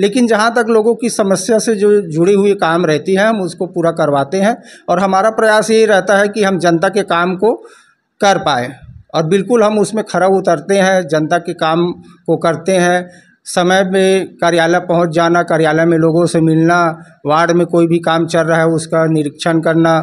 लेकिन जहाँ तक लोगों की समस्या से जो जुड़ी हुई काम रहती है हम उसको पूरा करवाते हैं और हमारा प्रयास ये रहता है कि हम जनता के काम को कर पाए और बिल्कुल हम उसमें खरा उतरते हैं जनता के काम को करते हैं समय में कार्यालय पहुंच जाना कार्यालय में लोगों से मिलना वार्ड में कोई भी काम चल रहा है उसका निरीक्षण करना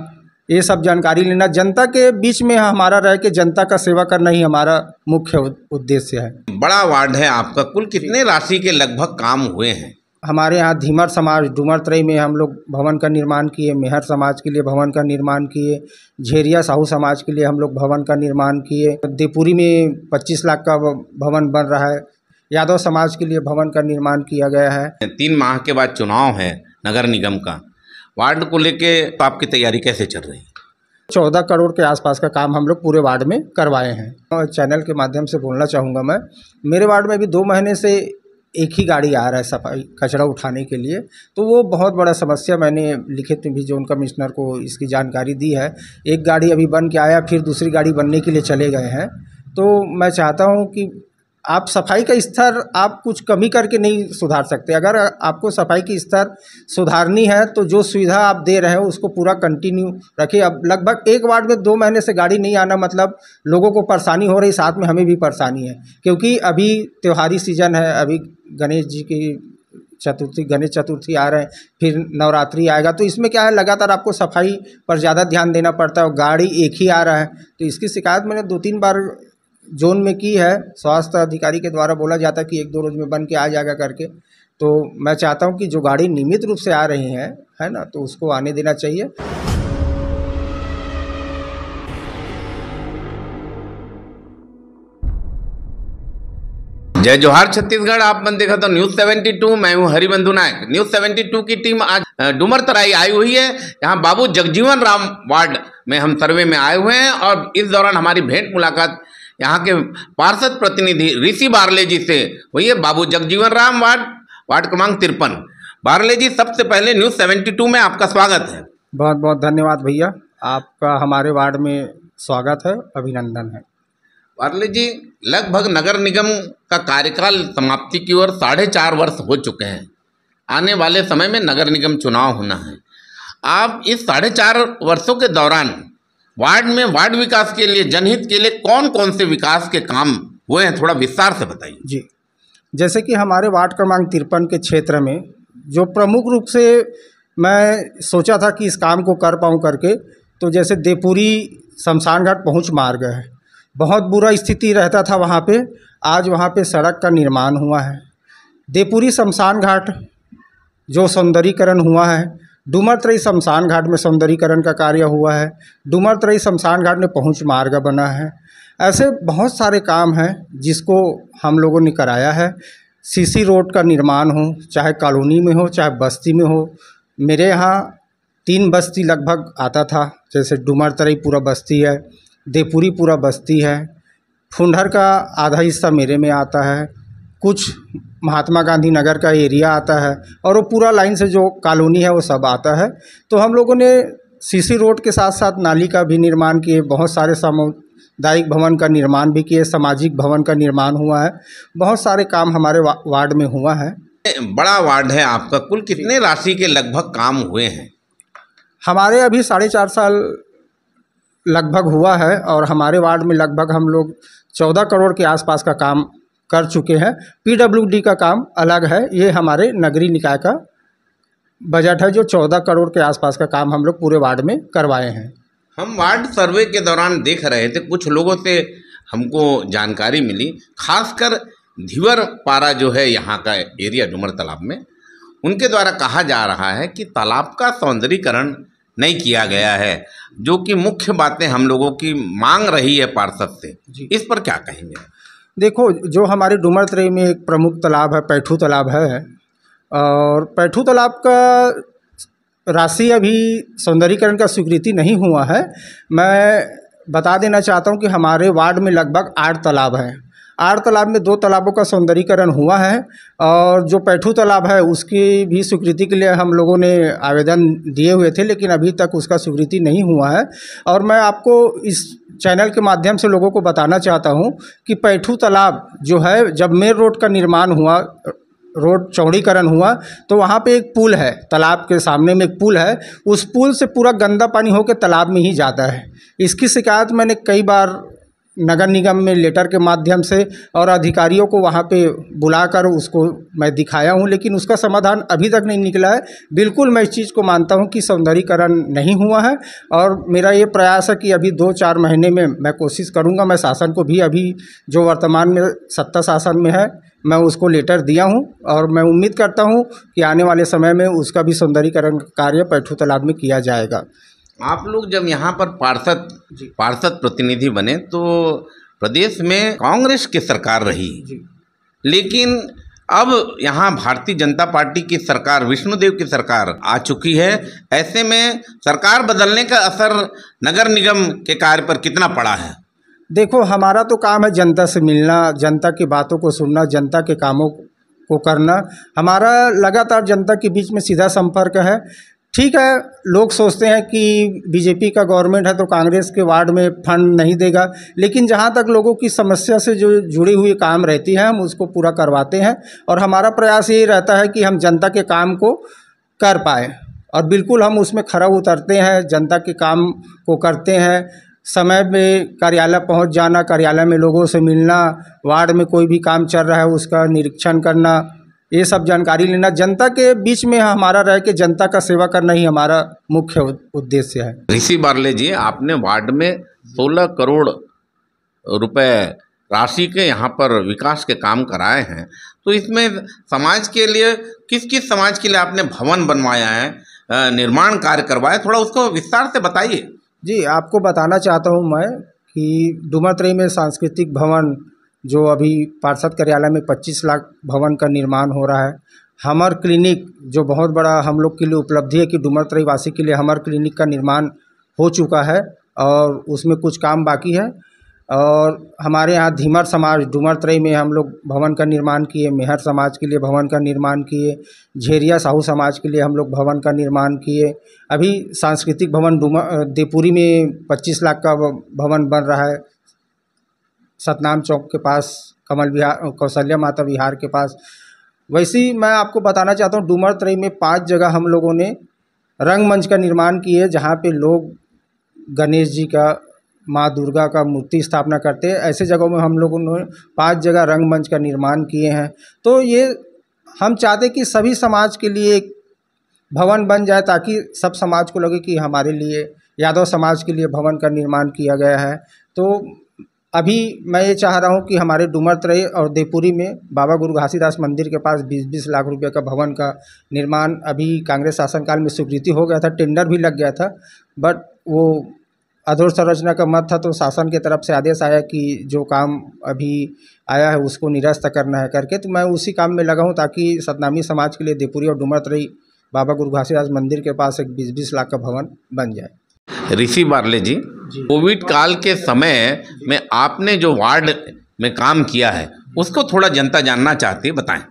ये सब जानकारी लेना जनता के बीच में हमारा रह के जनता का सेवा करना ही हमारा मुख्य उद्देश्य है बड़ा वार्ड है आपका कुल कितने राशि के लगभग काम हुए हैं हमारे यहाँ धीमर समाज डूमर त्रय में हम लोग भवन का निर्माण किए मेहर समाज के लिए भवन का निर्माण किए झेरिया साहू समाज के लिए हम लोग भवन का निर्माण किए देपुरी में पच्चीस लाख का भवन बन रहा है यादव समाज के लिए भवन का निर्माण किया गया है तीन माह के बाद चुनाव है नगर निगम का वार्ड को लेके तो आपकी तैयारी कैसे चल रही है चौदह करोड़ के आसपास का काम हम लोग पूरे वार्ड में करवाए हैं और चैनल के माध्यम से बोलना चाहूँगा मैं मेरे वार्ड में भी दो महीने से एक ही गाड़ी आ रहा है सफाई कचरा उठाने के लिए तो वो बहुत बड़ा समस्या मैंने लिखित में भी जोन कमिश्नर को इसकी जानकारी दी है एक गाड़ी अभी बन के आया फिर दूसरी गाड़ी बनने के लिए चले गए हैं तो मैं चाहता हूँ कि आप सफाई का स्तर आप कुछ कमी करके नहीं सुधार सकते अगर आपको सफाई की स्तर सुधारनी है तो जो सुविधा आप दे रहे हो उसको पूरा कंटिन्यू रखिए अब लगभग एक वार्ड में दो महीने से गाड़ी नहीं आना मतलब लोगों को परेशानी हो रही साथ में हमें भी परेशानी है क्योंकि अभी त्योहारी सीजन है अभी गणेश जी की चतुर्थी गणेश चतुर्थी आ रहे हैं फिर नवरात्रि आएगा तो इसमें क्या है लगातार आपको सफाई पर ज़्यादा ध्यान देना पड़ता है और गाड़ी एक ही आ रहा है तो इसकी शिकायत मैंने दो तीन बार जोन में की है स्वास्थ्य अधिकारी के द्वारा बोला जाता है कि एक दो रोज में बन के आ जाएगा करके तो मैं चाहता हूँ कि जो गाड़ी नियमित रूप से आ रही है है ना तो उसको आने देना चाहिए जय जोहार छत्तीसगढ़ आप मन देखा तो न्यूज 72 मैं हूं हरिबंधु नायक न्यूज 72 की टीम आज डूमर तराई आई हुई है यहाँ बाबू जगजीवन राम वार्ड में हम सर्वे में आए हुए हैं और इस दौरान हमारी भेंट मुलाकात यहाँ के पार्षद प्रतिनिधि ऋषि बारले जी से वही है बाबू जगजीवन राम वार्ड वार्ड क्रमांक तिरपन बारले जी सबसे पहले न्यूज़ सेवेंटी टू में आपका स्वागत है बहुत बहुत धन्यवाद भैया आपका हमारे वार्ड में स्वागत है अभिनंदन है बारले जी लगभग नगर निगम का कार्यकाल समाप्ति की ओर साढ़े चार वर्ष हो चुके हैं आने वाले समय में नगर निगम चुनाव होना है आप इस साढ़े चार वर्षों के दौरान वार्ड में वार्ड विकास के लिए जनहित के लिए कौन कौन से विकास के काम हुए हैं थोड़ा विस्तार से बताइए जी जैसे कि हमारे वार्ड क्रमांक तिरपन के क्षेत्र में जो प्रमुख रूप से मैं सोचा था कि इस काम को कर पाऊँ करके तो जैसे देवपुरी शमशान घाट पहुँच मार्ग है बहुत बुरा स्थिति रहता था वहाँ पे आज वहाँ पे सड़क का निर्माण हुआ है देवपुरी शमशान घाट जो सौंदर्यकरण हुआ है डूमरतरई शमशान घाट में सौंदर्यीकरण का कार्य हुआ है डूमरतरई शमशान घाट में पहुँच मार्ग बना है ऐसे बहुत सारे काम हैं जिसको हम लोगों ने कराया है सीसी रोड का निर्माण हो चाहे कॉलोनी में हो चाहे बस्ती में हो मेरे यहाँ तीन बस्ती लगभग आता था जैसे तरई पूरा बस्ती है देपुरी पूरा बस्ती है फुंडर का आधा हिस्सा मेरे में आता है कुछ महात्मा गांधी नगर का एरिया आता है और वो पूरा लाइन से जो कॉलोनी है वो सब आता है तो हम लोगों ने सीसी रोड के साथ साथ नाली का भी निर्माण किए बहुत सारे सामुदायिक भवन का निर्माण भी किए सामाजिक भवन का निर्माण हुआ है बहुत सारे काम हमारे वा, वार्ड में हुआ है बड़ा वार्ड है आपका कुल कितने राशि के लगभग काम हुए हैं हमारे अभी साढ़े चार साल लगभग हुआ है और हमारे वार्ड में लगभग हम लोग चौदह करोड़ के आसपास का काम कर चुके हैं पीडब्ल्यूडी का काम अलग है ये हमारे नगरीय निकाय का बजट है जो चौदह करोड़ के आसपास का काम हम लोग पूरे वार्ड में करवाए हैं हम वार्ड सर्वे के दौरान देख रहे थे कुछ लोगों से हमको जानकारी मिली खासकर धीवर पारा जो है यहाँ का एरिया डुमर तालाब में उनके द्वारा कहा जा रहा है कि तालाब का सौंदर्यकरण नहीं किया गया है जो कि मुख्य बातें हम लोगों की मांग रही है पार्षद से इस पर क्या कहेंगे देखो जो हमारे डूमरतरई में एक प्रमुख तालाब है पैठू तालाब है और पैठू तालाब का राशि अभी सौंदर्यीकरण का स्वीकृति नहीं हुआ है मैं बता देना चाहता हूँ कि हमारे वार्ड में लगभग आठ तालाब हैं आठ तालाब में दो तालाबों का सौंदर्यीकरण हुआ है और जो पैठू तालाब है उसकी भी स्वीकृति के लिए हम लोगों ने आवेदन दिए हुए थे लेकिन अभी तक उसका स्वीकृति नहीं हुआ है और मैं आपको इस चैनल के माध्यम से लोगों को बताना चाहता हूँ कि पैठू तालाब जो है जब मेन रोड का निर्माण हुआ रोड चौड़ीकरण हुआ तो वहाँ पे एक पुल है तालाब के सामने में एक पुल है उस पुल से पूरा गंदा पानी होकर तालाब में ही जाता है इसकी शिकायत मैंने कई बार नगर निगम में लेटर के माध्यम से और अधिकारियों को वहाँ पे बुलाकर उसको मैं दिखाया हूँ लेकिन उसका समाधान अभी तक नहीं निकला है बिल्कुल मैं इस चीज़ को मानता हूँ कि सौंदर्यीकरण नहीं हुआ है और मेरा ये प्रयास है कि अभी दो चार महीने में मैं कोशिश करूँगा मैं शासन को भी अभी जो वर्तमान में सत्ता शासन में है मैं उसको लेटर दिया हूँ और मैं उम्मीद करता हूँ कि आने वाले समय में उसका भी सौंदर्यकरण कार्य पैठू तालाब में किया जाएगा आप लोग जब यहाँ पर पार्षद पार्षद प्रतिनिधि बने तो प्रदेश में कांग्रेस की सरकार रही लेकिन अब यहाँ भारतीय जनता पार्टी की सरकार विष्णुदेव की सरकार आ चुकी है ऐसे में सरकार बदलने का असर नगर निगम के कार्य पर कितना पड़ा है देखो हमारा तो काम है जनता से मिलना जनता की बातों को सुनना जनता के कामों को करना हमारा लगातार जनता के बीच में सीधा संपर्क है ठीक है लोग सोचते हैं कि बीजेपी का गवर्नमेंट है तो कांग्रेस के वार्ड में फंड नहीं देगा लेकिन जहाँ तक लोगों की समस्या से जो जुड़ी हुई काम रहती है हम उसको पूरा करवाते हैं और हमारा प्रयास यही रहता है कि हम जनता के काम को कर पाए और बिल्कुल हम उसमें खरा उतरते हैं जनता के काम को करते हैं समय में कार्यालय पहुंच जाना कार्यालय में लोगों से मिलना वार्ड में कोई भी काम चल रहा है उसका निरीक्षण करना ये सब जानकारी लेना जनता के बीच में हमारा रह के जनता का सेवा करना ही हमारा मुख्य उद्देश्य है इसी बार जी आपने वार्ड में 16 करोड़ रुपए राशि के यहाँ पर विकास के काम कराए हैं तो इसमें समाज के लिए किस किस समाज के लिए आपने भवन बनवाया है निर्माण कार्य करवाया थोड़ा उसको विस्तार से बताइए जी आपको बताना चाहता हूँ मैं कि डुमरत्रई में सांस्कृतिक भवन जो अभी पार्षद कार्यालय में पच्चीस लाख भवन का निर्माण हो रहा है हमर क्लिनिक जो बहुत बड़ा हम लोग के लिए उपलब्धि है कि डूमर त्रयवासी के लिए हमर क्लिनिक का निर्माण हो चुका है और उसमें कुछ काम बाकी है और हमारे यहाँ धीमर समाज डुमर त्रय में हम लोग भवन का निर्माण किए मेहर समाज के लिए भवन का निर्माण किए झेरिया साहू समाज के लिए हम लोग भवन का निर्माण किए अभी सांस्कृतिक भवन डुमर देपुरी में 25 लाख का भवन बन रहा है सतनाम चौक के पास कमल विहार कौशल्या माता विहार के पास वैसे ही मैं आपको बताना चाहता हूँ डूमर त्रई में पांच जगह हम लोगों ने रंगमंच का निर्माण किए जहाँ पे लोग गणेश जी का माँ दुर्गा का मूर्ति स्थापना करते हैं ऐसे जगहों में हम लोगों ने पांच जगह रंगमंच का निर्माण किए हैं तो ये हम चाहते कि सभी समाज के लिए एक भवन बन जाए ताकि सब समाज को लगे कि हमारे लिए यादव समाज के लिए भवन का निर्माण किया गया है तो अभी मैं ये चाह रहा हूँ कि हमारे त्रय और देवपुरी में बाबा गुरु घासीदास मंदिर के पास बीस बीस लाख रुपये का भवन का निर्माण अभी कांग्रेस शासनकाल में स्वीकृति हो गया था टेंडर भी लग गया था बट वो संरचना का मत था तो शासन के तरफ से आदेश आया कि जो काम अभी आया है उसको निरस्त करना है करके तो मैं उसी काम में लगा हूँ ताकि सतनामी समाज के लिए देवपुरी और डुमरतरई बाबा गुरु घासीदास मंदिर के पास एक बीस बीस लाख का भवन बन जाए ऋषि बारले जी कोविड काल के समय में आपने जो वार्ड में काम किया है उसको थोड़ा जनता जानना चाहती है बताएं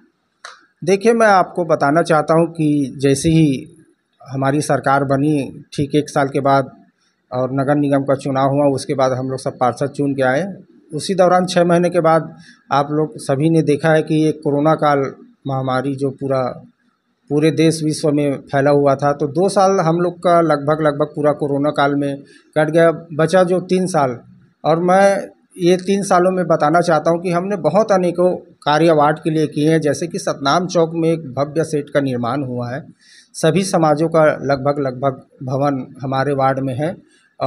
देखिए मैं आपको बताना चाहता हूं कि जैसे ही हमारी सरकार बनी ठीक एक साल के बाद और नगर निगम का चुनाव हुआ उसके बाद हम लोग सब पार्षद चुन के आए उसी दौरान छः महीने के बाद आप लोग सभी ने देखा है कि ये कोरोना काल महामारी जो पूरा पूरे देश विश्व में फैला हुआ था तो दो साल हम लोग का लगभग लगभग पूरा कोरोना काल में कट गया बचा जो तीन साल और मैं ये तीन सालों में बताना चाहता हूँ कि हमने बहुत अनेकों कार्य अवार्ड के लिए किए हैं जैसे कि सतनाम चौक में एक भव्य सेट का निर्माण हुआ है सभी समाजों का लगभग लगभग भवन हमारे वार्ड में है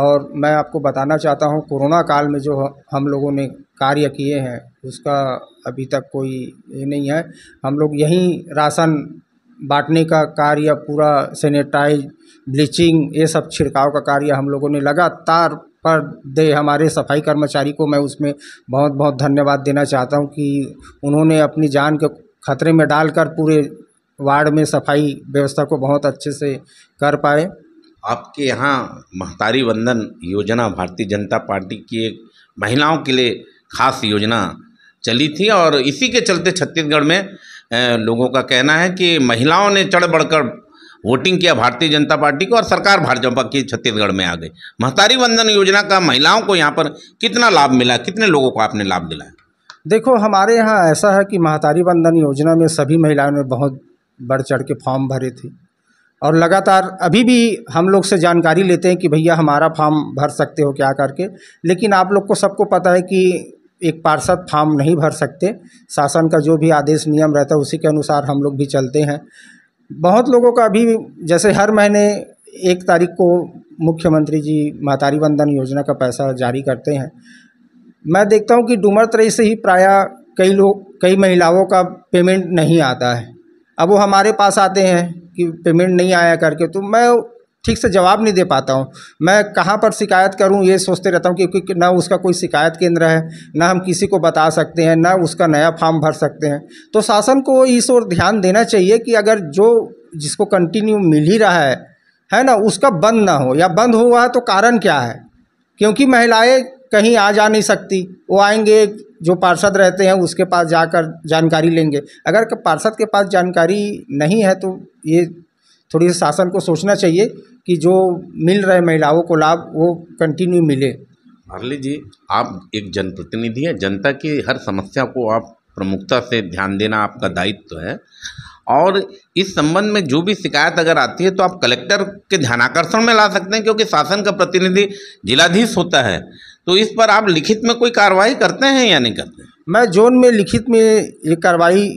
और मैं आपको बताना चाहता हूँ कोरोना काल में जो हम लोगों ने कार्य किए हैं उसका अभी तक कोई ये नहीं है हम लोग यहीं राशन बांटने का कार्य पूरा सेनेटाइज ब्लीचिंग ये सब छिड़काव का कार्य हम लोगों ने लगातार पर दे हमारे सफाई कर्मचारी को मैं उसमें बहुत बहुत धन्यवाद देना चाहता हूँ कि उन्होंने अपनी जान को खतरे में डालकर पूरे वार्ड में सफाई व्यवस्था को बहुत अच्छे से कर पाए आपके यहाँ महतारी वंदन योजना भारतीय जनता पार्टी की एक महिलाओं के लिए खास योजना चली थी और इसी के चलते छत्तीसगढ़ में लोगों का कहना है कि महिलाओं ने चढ़ बढ़कर वोटिंग किया भारतीय जनता पार्टी को और सरकार भाजपा की छत्तीसगढ़ में आ गई महतारी वंदन योजना का महिलाओं को यहाँ पर कितना लाभ मिला कितने लोगों को आपने लाभ दिलाया देखो हमारे यहाँ ऐसा है कि महतारी वंदन योजना में सभी महिलाओं ने बहुत बढ़ चढ़ के फॉर्म भरे थे और लगातार अभी भी हम लोग से जानकारी लेते हैं कि भैया हमारा फॉर्म भर सकते हो क्या करके लेकिन आप लोग को सबको पता है कि एक पार्षद फार्म नहीं भर सकते शासन का जो भी आदेश नियम रहता है उसी के अनुसार हम लोग भी चलते हैं बहुत लोगों का अभी जैसे हर महीने एक तारीख को मुख्यमंत्री जी मातारी वंदन योजना का पैसा जारी करते हैं मैं देखता हूँ कि डूमर तरह से ही प्रायः कई लोग कई महिलाओं का पेमेंट नहीं आता है अब वो हमारे पास आते हैं कि पेमेंट नहीं आया करके तो मैं ठीक से जवाब नहीं दे पाता हूँ मैं कहाँ पर शिकायत करूँ ये सोचते रहता हूँ क्योंकि ना उसका कोई शिकायत केंद्र है ना हम किसी को बता सकते हैं ना उसका नया फॉर्म भर सकते हैं तो शासन को इस ओर ध्यान देना चाहिए कि अगर जो जिसको कंटिन्यू मिल ही रहा है है ना उसका बंद ना हो या बंद हुआ है तो कारण क्या है क्योंकि महिलाएं कहीं आ जा नहीं सकती वो आएंगे जो पार्षद रहते हैं उसके पास जाकर जानकारी लेंगे अगर पार्षद के पास जानकारी नहीं है तो ये थोड़ी शासन को सोचना चाहिए कि जो मिल रहे महिलाओं को लाभ वो कंटिन्यू मिले मुरली जी आप एक जनप्रतिनिधि हैं जनता की हर समस्या को आप प्रमुखता से ध्यान देना आपका दायित्व है और इस संबंध में जो भी शिकायत अगर आती है तो आप कलेक्टर के ध्यानाकर्षण में ला सकते हैं क्योंकि शासन का प्रतिनिधि जिलाधीश होता है तो इस पर आप लिखित में कोई कार्रवाई करते हैं या नहीं करते मैं जोन में लिखित में ये कार्रवाई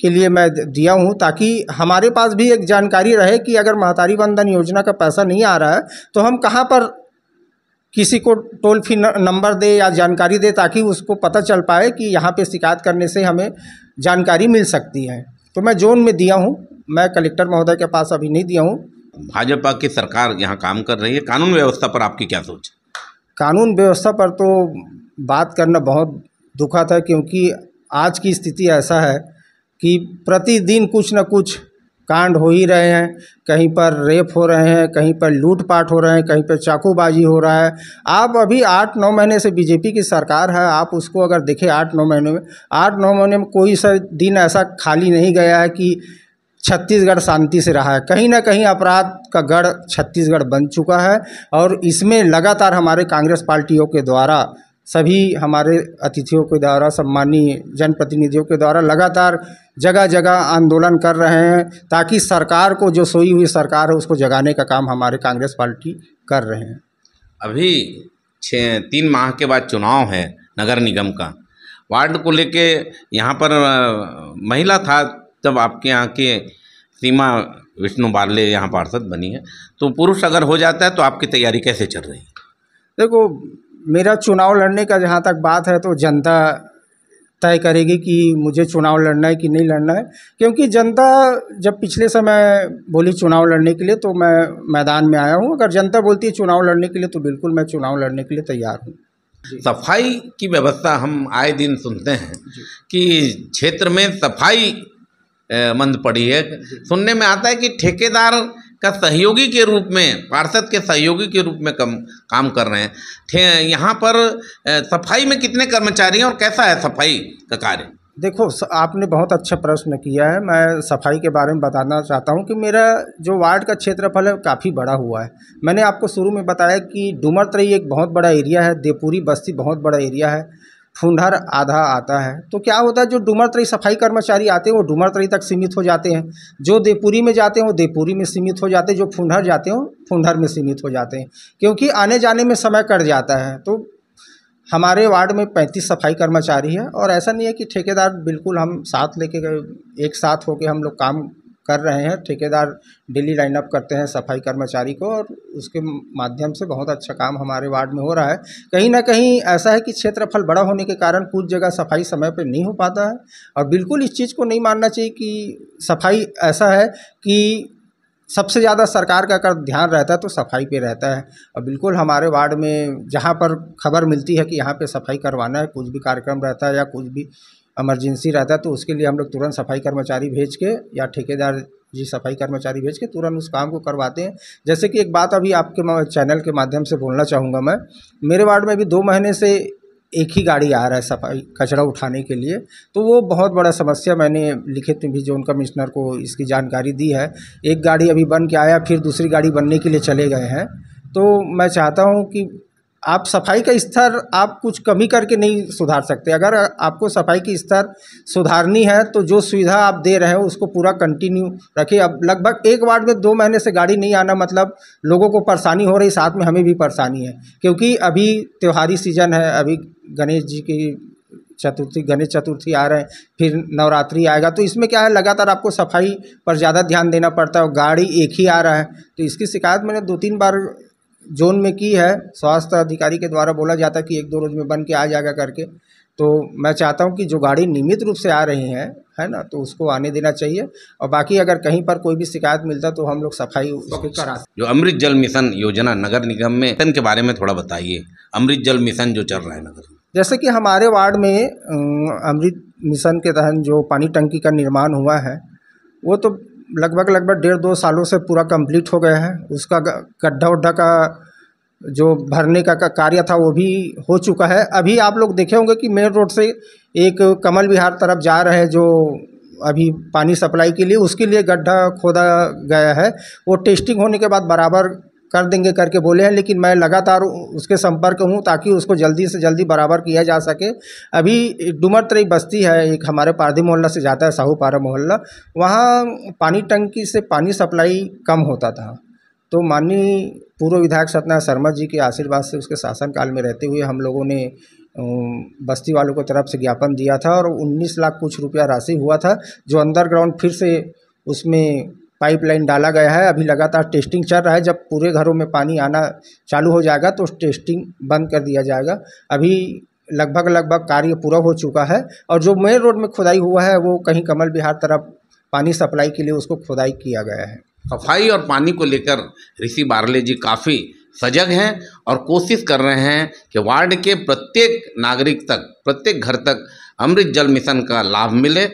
के लिए मैं दिया हूँ ताकि हमारे पास भी एक जानकारी रहे कि अगर महतारी बंधन योजना का पैसा नहीं आ रहा है तो हम कहाँ पर किसी को टोल फ्री नंबर दे या जानकारी दे ताकि उसको पता चल पाए कि यहाँ पे शिकायत करने से हमें जानकारी मिल सकती है तो मैं जोन में दिया हूँ मैं कलेक्टर महोदय के पास अभी नहीं दिया हूँ भाजपा की सरकार यहाँ काम कर रही है कानून व्यवस्था पर आपकी क्या सोच कानून व्यवस्था पर तो बात करना बहुत दुखद है क्योंकि आज की स्थिति ऐसा है कि प्रतिदिन कुछ न कुछ कांड हो ही रहे हैं कहीं पर रेप हो रहे हैं कहीं पर लूटपाट हो रहे हैं कहीं पर चाकूबाजी हो रहा है आप अभी आठ नौ महीने से बीजेपी की सरकार है आप उसको अगर देखें आठ नौ महीने में आठ नौ महीने में कोई सा दिन ऐसा खाली नहीं गया है कि छत्तीसगढ़ शांति से रहा है कहीं ना कहीं अपराध का गढ़ छत्तीसगढ़ बन चुका है और इसमें लगातार हमारे कांग्रेस पार्टियों के द्वारा सभी हमारे अतिथियों के द्वारा सम्मानीय जनप्रतिनिधियों के द्वारा लगातार जगह जगह आंदोलन कर रहे हैं ताकि सरकार को जो सोई हुई सरकार है उसको जगाने का काम हमारे कांग्रेस पार्टी कर रहे हैं अभी छः तीन माह के बाद चुनाव है नगर निगम का वार्ड को लेके यहाँ पर महिला था जब आपके यहाँ के सीमा विष्णु बार्ले यहाँ पार्षद बनी है तो पुरुष अगर हो जाता है तो आपकी तैयारी कैसे चल रही है देखो मेरा चुनाव लड़ने का जहाँ तक बात है तो जनता तय करेगी कि मुझे चुनाव लड़ना है कि नहीं लड़ना है क्योंकि जनता जब पिछले समय बोली चुनाव लड़ने के लिए तो मैं मैदान में आया हूँ अगर जनता बोलती है चुनाव लड़ने के लिए तो बिल्कुल मैं चुनाव लड़ने के लिए तैयार हूँ सफाई की व्यवस्था हम आए दिन सुनते हैं कि क्षेत्र में सफाई मंद पड़ी है सुनने में आता है कि ठेकेदार का सहयोगी के रूप में पार्षद के सहयोगी के रूप में कम काम कर रहे हैं यहाँ पर सफाई में कितने कर्मचारी हैं और कैसा है सफाई का कार्य देखो आपने बहुत अच्छा प्रश्न किया है मैं सफाई के बारे में बताना चाहता हूँ कि मेरा जो वार्ड का क्षेत्रफल है काफ़ी बड़ा हुआ है मैंने आपको शुरू में बताया कि डूमर एक बहुत बड़ा एरिया है देवपुरी बस्ती बहुत बड़ा एरिया है फुंडर आधा आता है तो क्या होता है जो तरी सफाई कर्मचारी आते हैं वो तरी तक सीमित हो जाते हैं जो देवपुरी में जाते हैं वो देवपुरी में सीमित हो जाते हैं जो फुंडहर जाते हैं वो फुंडर में सीमित हो जाते हैं क्योंकि आने जाने में समय कट जाता है तो हमारे वार्ड में पैंतीस सफाई कर्मचारी है और ऐसा नहीं है कि ठेकेदार बिल्कुल हम साथ लेके गए एक साथ होके हम लोग काम कर रहे हैं ठेकेदार डेली लाइनअप करते हैं सफाई कर्मचारी को और उसके माध्यम से बहुत अच्छा काम हमारे वार्ड में हो रहा है कहीं ना कहीं ऐसा है कि क्षेत्रफल बड़ा होने के कारण कुछ जगह सफाई समय पर नहीं हो पाता है और बिल्कुल इस चीज़ को नहीं मानना चाहिए कि सफाई ऐसा है कि सबसे ज़्यादा सरकार का अगर ध्यान रहता है तो सफाई पे रहता है और बिल्कुल हमारे वार्ड में जहाँ पर खबर मिलती है कि यहाँ पे सफाई करवाना है कुछ भी कार्यक्रम रहता है या कुछ भी एमरजेंसी रहता है तो उसके लिए हम लोग तुरंत सफाई कर्मचारी भेज के या ठेकेदार जी सफाई कर्मचारी भेज के तुरंत उस काम को करवाते हैं जैसे कि एक बात अभी आपके चैनल के माध्यम से बोलना चाहूँगा मैं मेरे वार्ड में भी दो महीने से एक ही गाड़ी आ रहा है सफाई कचरा उठाने के लिए तो वो बहुत बड़ा समस्या मैंने लिखित में भी जोन कमिश्नर को इसकी जानकारी दी है एक गाड़ी अभी बन के आया फिर दूसरी गाड़ी बनने के लिए चले गए हैं तो मैं चाहता हूँ कि आप सफाई का स्तर आप कुछ कमी करके नहीं सुधार सकते अगर आपको सफाई की स्तर सुधारनी है तो जो सुविधा आप दे रहे हो उसको पूरा कंटिन्यू रखिए अब लगभग एक वार्ड में दो महीने से गाड़ी नहीं आना मतलब लोगों को परेशानी हो रही साथ में हमें भी परेशानी है क्योंकि अभी त्योहारी सीजन है अभी गणेश जी की चतुर्थी गणेश चतुर्थी आ रहे हैं फिर नवरात्रि आएगा तो इसमें क्या है लगातार आपको सफाई पर ज़्यादा ध्यान देना पड़ता है और गाड़ी एक ही आ रहा है तो इसकी शिकायत मैंने दो तीन बार जोन में की है स्वास्थ्य अधिकारी के द्वारा बोला जाता है कि एक दो रोज में बन के आ जाएगा करके तो मैं चाहता हूँ कि जो गाड़ी नियमित रूप से आ रही है है ना तो उसको आने देना चाहिए और बाकी अगर कहीं पर कोई भी शिकायत मिलता तो हम लोग सफाई उसकी करा जो अमृत जल मिशन योजना नगर निगम में मिशन के बारे में थोड़ा बताइए अमृत जल मिशन जो चल रहा है नगर जैसे कि हमारे वार्ड में अमृत मिशन के तहत जो पानी टंकी का निर्माण हुआ है वो तो लगभग लगभग डेढ़ दो सालों से पूरा कंप्लीट हो गया है उसका गड्ढा उड्ढा का जो भरने का, का कार्य था वो भी हो चुका है अभी आप लोग देखे होंगे कि मेन रोड से एक कमल विहार तरफ जा रहे हैं जो अभी पानी सप्लाई के लिए उसके लिए गड्ढा खोदा गया है वो टेस्टिंग होने के बाद बराबर कर देंगे करके बोले हैं लेकिन मैं लगातार उसके संपर्क हूँ ताकि उसको जल्दी से जल्दी बराबर किया जा सके अभी तरी बस्ती है एक हमारे पारधी मोहल्ला से जाता है साहू पारा मोहल्ला वहाँ पानी टंकी से पानी सप्लाई कम होता था तो माननीय पूर्व विधायक सत्यनारायण शर्मा जी के आशीर्वाद से उसके शासनकाल में रहते हुए हम लोगों ने बस्ती वालों को तरफ से ज्ञापन दिया था और 19 लाख कुछ रुपया राशि हुआ था जो अंडरग्राउंड फिर से उसमें पाइपलाइन डाला गया है अभी लगातार टेस्टिंग चल रहा है जब पूरे घरों में पानी आना चालू हो जाएगा तो टेस्टिंग बंद कर दिया जाएगा अभी लगभग लगभग कार्य पूरा हो चुका है और जो मेन रोड में खुदाई हुआ है वो कहीं कमल बिहार तरफ पानी सप्लाई के लिए उसको खुदाई किया गया है सफाई और पानी को लेकर ऋषि बारले जी काफ़ी सजग हैं और कोशिश कर रहे हैं कि वार्ड के प्रत्येक नागरिक तक प्रत्येक घर तक अमृत जल मिशन का लाभ मिले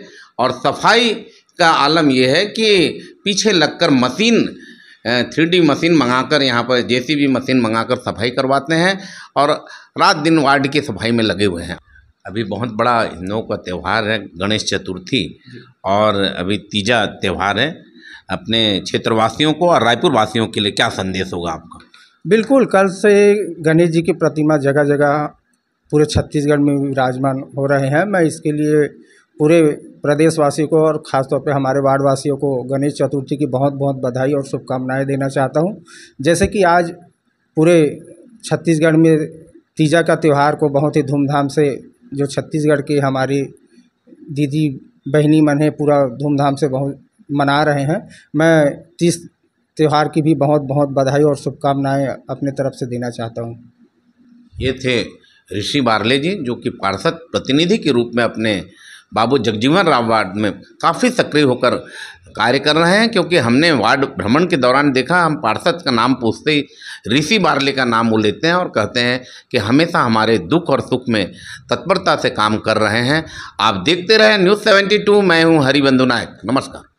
और सफाई का आलम यह है कि पीछे लगकर मशीन थ्री डी मशीन मंगाकर यहाँ पर जेसीबी मशीन मंगाकर सफाई करवाते हैं और रात दिन वार्ड की सफाई में लगे हुए हैं अभी बहुत बड़ा हिंदुओं का त्यौहार है गणेश चतुर्थी और अभी तीजा त्यौहार है अपने क्षेत्रवासियों को और रायपुर वासियों के लिए क्या संदेश होगा आपका बिल्कुल कल से गणेश जी की प्रतिमा जगह जगह पूरे छत्तीसगढ़ में विराजमान हो रहे हैं मैं इसके लिए पूरे प्रदेशवासियों को और ख़ासतौर पे हमारे वार्डवासियों को गणेश चतुर्थी की बहुत बहुत बधाई और शुभकामनाएँ देना चाहता हूँ जैसे कि आज पूरे छत्तीसगढ़ में तीजा का त्यौहार को बहुत ही धूमधाम से जो छत्तीसगढ़ की हमारी दीदी बहनी मन है पूरा धूमधाम से बहुत मना रहे हैं मैं तीस त्यौहार की भी बहुत बहुत बधाई और शुभकामनाएँ अपने तरफ से देना चाहता हूँ ये थे ऋषि बारले जी जो कि पार्षद प्रतिनिधि के रूप में अपने बाबू जगजीवन राम वार्ड में काफ़ी सक्रिय होकर कार्य कर रहे हैं क्योंकि हमने वार्ड भ्रमण के दौरान देखा हम पार्षद का नाम पूछते ही ऋषि बारले का नाम वो लेते हैं और कहते हैं कि हमेशा हमारे दुख और सुख में तत्परता से काम कर रहे हैं आप देखते रहे न्यूज़ सेवेंटी टू मैं हूँ हरिबंधु नायक नमस्कार